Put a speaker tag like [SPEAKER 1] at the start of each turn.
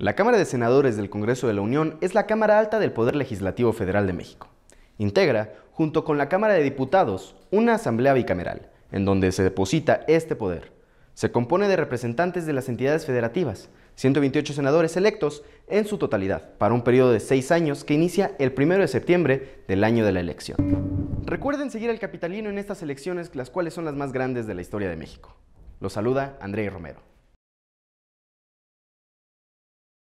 [SPEAKER 1] La Cámara de Senadores del Congreso de la Unión es la Cámara Alta del Poder Legislativo Federal de México. Integra, junto con la Cámara de Diputados, una asamblea bicameral, en donde se deposita este poder. Se compone de representantes de las entidades federativas, 128 senadores electos en su totalidad, para un periodo de seis años que inicia el 1 de septiembre del año de la elección. Recuerden seguir al Capitalino en estas elecciones, las cuales son las más grandes de la historia de México. Los saluda André Romero.